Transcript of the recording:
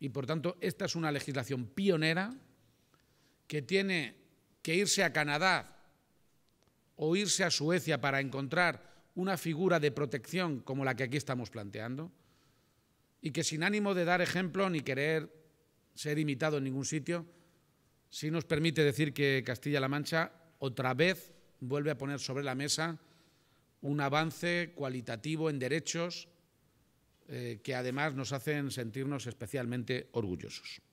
Y por tanto, esta es una legislación pionera que tiene que irse a Canadá o irse a Suecia para encontrar una figura de protección como la que aquí estamos planteando y que sin ánimo de dar ejemplo ni querer ser imitado en ningún sitio, sí nos permite decir que Castilla-La Mancha otra vez vuelve a poner sobre la mesa un avance cualitativo en derechos que además nos hacen sentirnos especialmente orgullosos.